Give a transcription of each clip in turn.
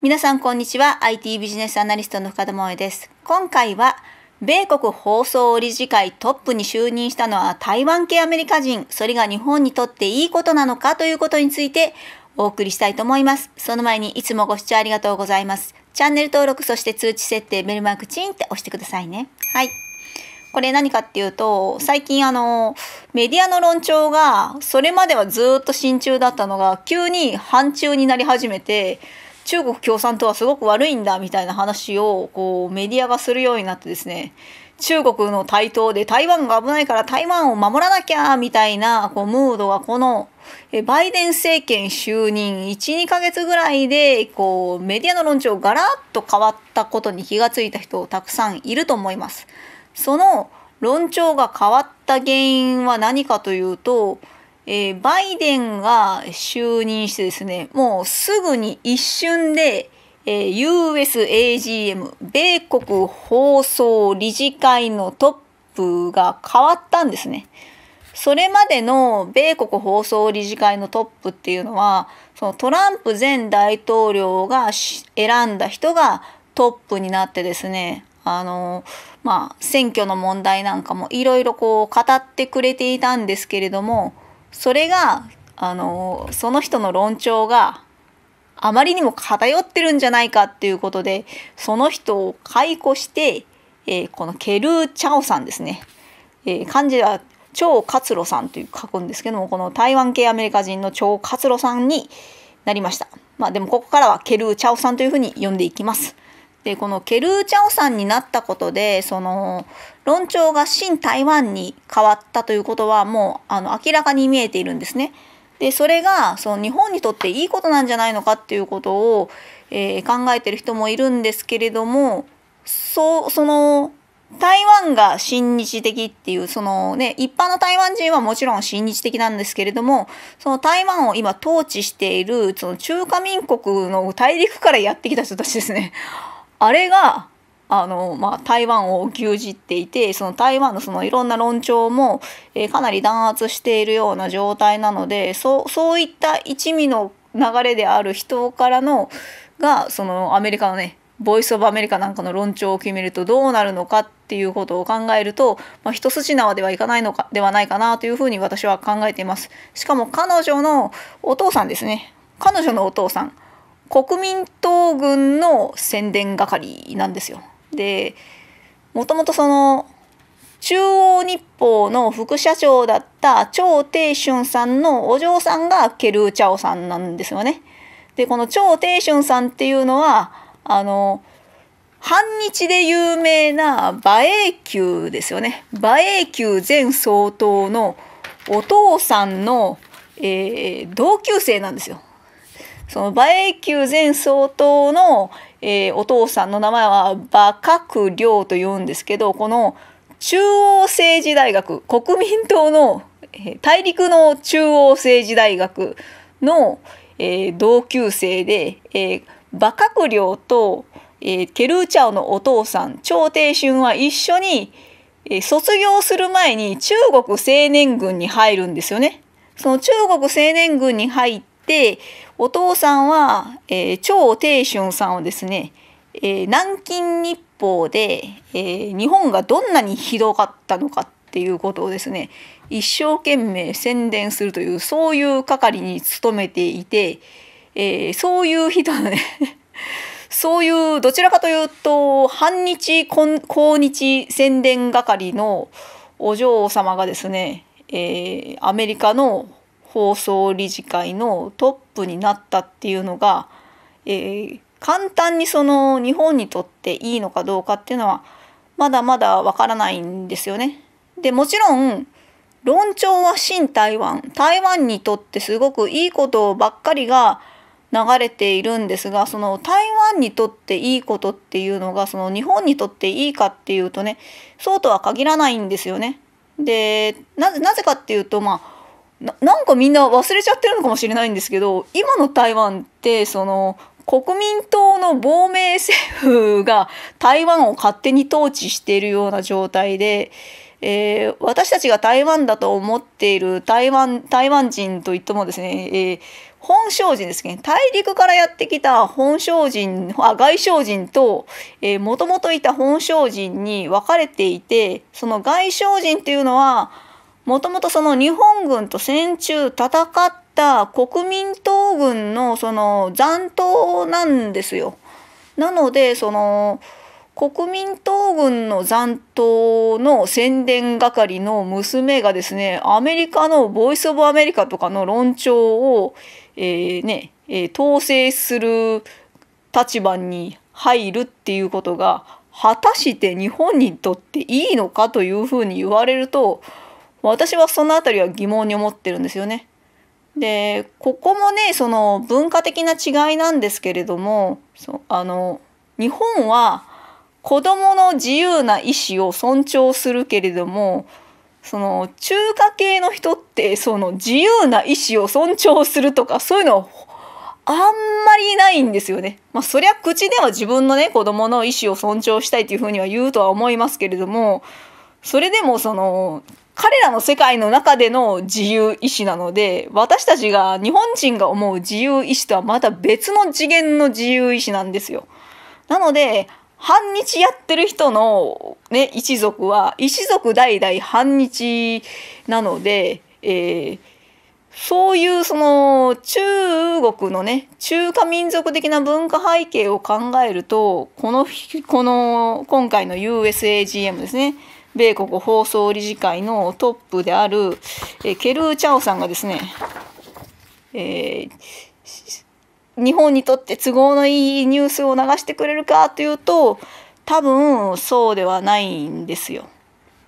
皆さんこんにちは IT ビジネスアナリストの深田萌です今回は米国放送理事会トップに就任したのは台湾系アメリカ人それが日本にとっていいことなのかということについてお送りしたいと思いますその前にいつもご視聴ありがとうございますチャンネル登録そして通知設定ベルマークチンって押してくださいねはいこれ何かっていうと最近あのメディアの論調がそれまではずっと真鍮だったのが急に反中になり始めて中国共産党はすごく悪いんだみたいな話をこうメディアがするようになってですね中国の台頭で台湾が危ないから台湾を守らなきゃみたいなこうムードがこのバイデン政権就任12ヶ月ぐらいでこうメディアの論調がガラッと変わったことに気がついた人たくさんいると思います。その論調が変わった原因は何かというとえー、バイデンが就任してですね、もうすぐに一瞬で、えー、USAGM 米国放送理事会のトップが変わったんですね。それまでの米国放送理事会のトップっていうのはそのトランプ前大統領が選んだ人がトップになってですねあのまあ選挙の問題なんかもいろいろこう語ってくれていたんですけれどもそれがあのその人の論調があまりにも偏ってるんじゃないかっていうことでその人を解雇して、えー、このケルー・チャオさんですね、えー、漢字は張活路さんという書くんですけどもこの台湾系アメリカ人の張活路さんになりました。まあ、でもここからはケルー・チャオさんというふうに呼んでいきます。でこのケルー・チャオさんになったことでその論調が新台湾に変わったということはもうあの明らかに見えているんですね。でそれがその日本にとっていいことなんじゃないのかっていうことを、えー、考えてる人もいるんですけれどもそうその台湾が親日的っていうそのね一般の台湾人はもちろん親日的なんですけれどもその台湾を今統治しているその中華民国の大陸からやってきた人たちですね あれがあのまあ、台湾を牛耳っていてその台湾のそのいろんな論調も、えー、かなり弾圧しているような状態なのでそそういった一味の流れである人からのがそのアメリカのねボイス・オブ・アメリカなんかの論調を決めるとどうなるのかっていうことを考えると、まあ、一筋縄ではいかないのかではないかなというふうに私は考えています。しかも彼女のお父さんですね彼女のお父さん国民党軍の宣伝係なんですよ。でもともとその中央日報の副社長だった張亭春さんのお嬢さんがケルーチャオさんなんですよね。でこの張亭春さんっていうのはあの反日で有名な馬英九ですよね馬英九前総統のお父さんの、えー、同級生なんですよ。その馬英九前総統の、えー、お父さんの名前は馬鶴亮というんですけどこの中央政治大学国民党の、えー、大陸の中央政治大学の、えー、同級生で、えー、馬鶴亮と、えー、ケルーチャオのお父さん張廷春は一緒に、えー、卒業する前に中国青年軍に入るんですよね。その中国青年軍に入ってお父さんは、えー、張帝春さんをですね、えー、南京日報で、えー、日本がどんなにひどかったのかっていうことをですね一生懸命宣伝するというそういう係に勤めていて、えー、そういう人はね そういうどちらかというと反日抗日宣伝係のお嬢様がですね、えー、アメリカの放送理事会のトップになったっていうのが、えー、簡単にその日本にとっていいのかどうかっていうのはまだまだわからないんですよね。でもちろん論調は新台湾台湾にとってすごくいいことばっかりが流れているんですがその台湾にとっていいことっていうのがその日本にとっていいかっていうとねそうとは限らないんですよね。でなぜかっていうとまあななんかみんな忘れちゃってるのかもしれないんですけど今の台湾ってその国民党の亡命政府が台湾を勝手に統治しているような状態で、えー、私たちが台湾だと思っている台湾台湾人といってもですね、えー、本省人ですね大陸からやってきた本省人あ外省人ともともといた本省人に分かれていてその外省人っていうのはもともとその日本軍と戦中戦った国民党軍のその残党なんですよ。なのでその国民党軍の残党の宣伝係の娘がですねアメリカの「ボイス・オブ・アメリカ」とかの論調を、えー、ね、えー、統制する立場に入るっていうことが果たして日本にとっていいのかというふうに言われると私はそのたりは疑問に思ってるんですよね。でここもねその文化的な違いなんですけれどもそあの日本は子どもの自由な意思を尊重するけれどもその中華系の人ってその自由な意思を尊重するとかそういうのはあんまりないんですよね。まあそりゃ口では自分のね子供の意思を尊重したいっていうふうには言うとは思いますけれどもそれでもその彼らの世界の中での自由意志なので、私たちが日本人が思う自由意志とはまた別の次元の自由意志なんですよ。なので、反日やってる人の、ね、一族は、一族代々反日なので、えー、そういうその中国のね、中華民族的な文化背景を考えると、この、この今回の USAGM ですね。米国放送理事会のトップである、えケルー・チャオさんがですね、えー、日本にとって都合のいいニュースを流してくれるかというと多分そうではないんですよ。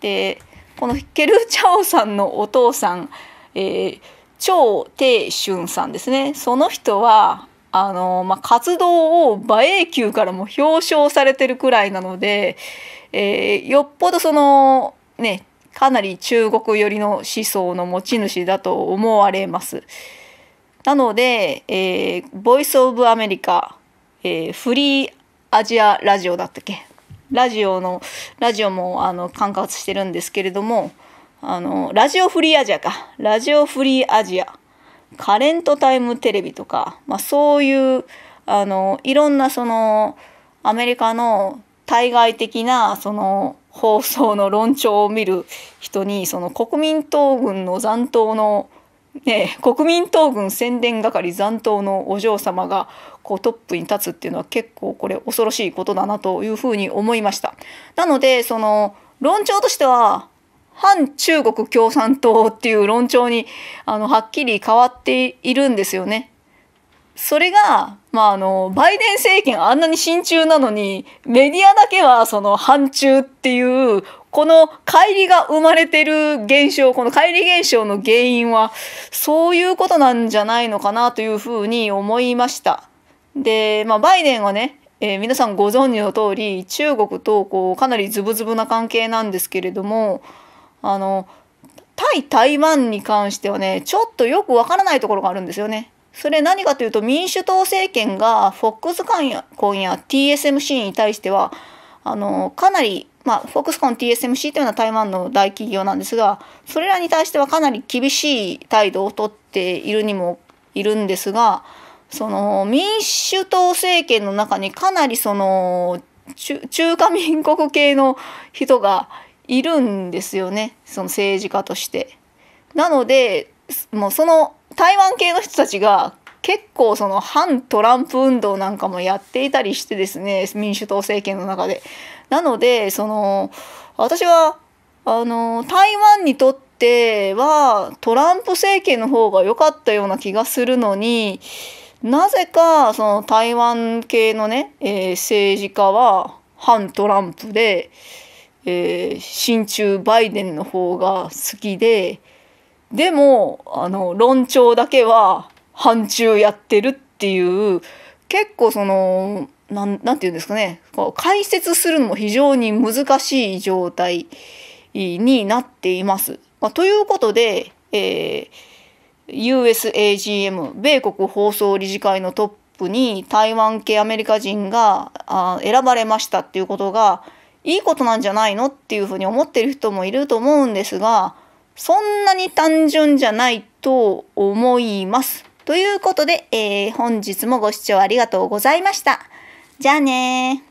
でこのケルー・チャオさんのお父さん、えー、張鄭春さんですねその人はあの、まあ、活動を馬英九からも表彰されてるくらいなので、えー、よっぽどそのねかなり中国寄りの思想の持ち主だと思われます。なので、えー、ボイス・オブ・アメリカ、えー、フリーアジアラジオだったっけラジオのラジオもあの管轄してるんですけれどもあのラジオフリーアジアかラジオフリーアジアカレントタイムテレビとか、まあ、そういうあのいろんなそのアメリカの対外的なその放送の論調を見る人にその国民党軍の残党の、ね、国民党軍宣伝係残党のお嬢様がこうトップに立つっていうのは結構これ恐ろしいことだなというふうに思いました。なのでその論調としては反中国共産党っていう論調にあのはっきり変わっているんですよね。それがまあ、あの、バイデン政権あんなに親中なのに、メディアだけはその反中っていう、この乖離が生まれてる現象、この乖離現象の原因は、そういうことなんじゃないのかなというふうに思いました。で、まあ、バイデンはね、えー、皆さんご存知の通り、中国とこうかなりズブズブな関係なんですけれども、あの、対台湾に関してはね、ちょっとよくわからないところがあるんですよね。それ何かというと民主党政権がフ FOX 間や今や TSMC に対してはあのかなり、まあ、フォックスコン TSMC というのは台湾の大企業なんですがそれらに対してはかなり厳しい態度をとっているにもいるんですがその民主党政権の中にかなりその中華民国系の人がいるんですよねその政治家として。なのでもうその台湾系の人たちが結構その反トランプ運動なんかもやっていたりしてですね民主党政権の中で。なのでその私はあの台湾にとってはトランプ政権の方が良かったような気がするのになぜかその台湾系のね、えー、政治家は反トランプで、えー、親中バイデンの方が好きで。でもあの論調だけは範疇やってるっていう結構そのなんなんていうんですかね解説するのも非常に難しい状態になっています。まあ、ということで、えー、USAGM 米国放送理事会のトップに台湾系アメリカ人があ選ばれましたっていうことがいいことなんじゃないのっていうふうに思ってる人もいると思うんですがそんなに単純じゃないと思います。ということで、えー、本日もご視聴ありがとうございました。じゃあね